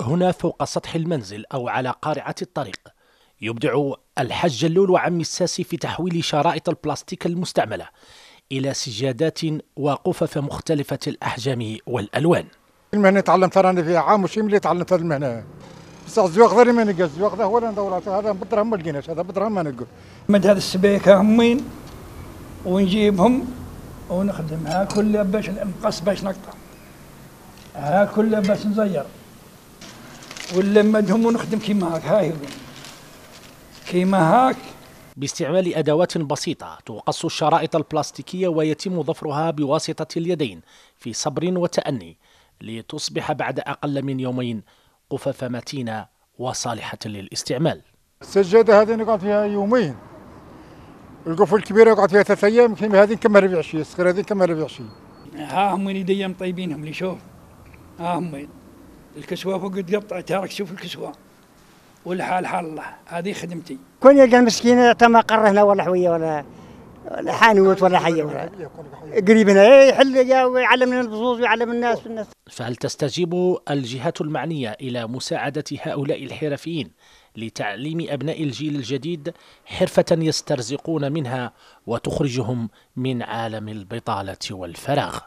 هنا فوق سطح المنزل أو على قارعة الطريق يبدع الحاج جلول وعم الساسي في تحويل شرائط البلاستيك المستعملة إلى سجادات وقفف مختلفة الأحجام والألوان المهنة تعلمت راني فيها عام وشي ملي تعلمت هذه المهنة بصح عزيو غير ما نلقى الزواق هذا هو ندور هذا بدرهم ما لقيناش هذا بدرهم ما نقول مد هذا السبيكة همين ونجيبهم ونخدم ها كل باش نقص باش نقطع ها كلها باش نزير ونلمدهم ونخدم كيما هاك هاي كيما هاك باستعمال أدوات بسيطة تقص الشرائط البلاستيكية ويتم ظفرها بواسطة اليدين في صبر وتأني لتصبح بعد أقل من يومين قفف متينة وصالحة للاستعمال السجادة هذه نقعد فيها يومين القفل الكبيرة نقعد فيها ثلاث أيام كيما هذه نكمل ربع شيء الصغيرة هذه نكمل ربع شيء ها هم يديهم طيبينهم اللي شوف ها هم الكسوة فوق تقطع تارك شوف الكسوة والحال حال الله هذه خدمتي كون يلقى المسكين حتى ما قره هنا ولا حويه ولا ولا حانوت ولا حيه ولا قريب هنا إيه، يحل ويعلمنا البزوز ويعلم الناس والناس فهل تستجيب الجهات المعنيه الى مساعده هؤلاء الحرفيين لتعليم ابناء الجيل الجديد حرفه يسترزقون منها وتخرجهم من عالم البطاله والفراغ